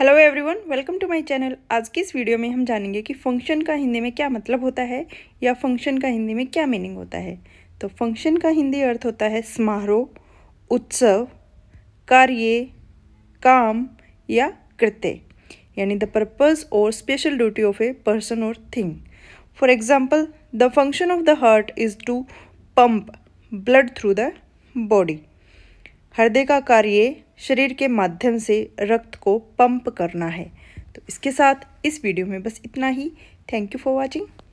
hello everyone welcome to my channel आज की इस वीडियो में हम जानेंगे कि फंक्शन का हिंदी में क्या मतलब होता है या फंक्शन का हिंदी में क्या मीनिंग होता है तो फंक्शन का हिंदी अर्थ होता है समारोह उत्सव कार्य काम या कृत्य यानी द पर्पज़ और special duty of a person और thing for example the function of the heart is to pump blood through the body हृदय का कार्य शरीर के माध्यम से रक्त को पंप करना है तो इसके साथ इस वीडियो में बस इतना ही थैंक यू फॉर वॉचिंग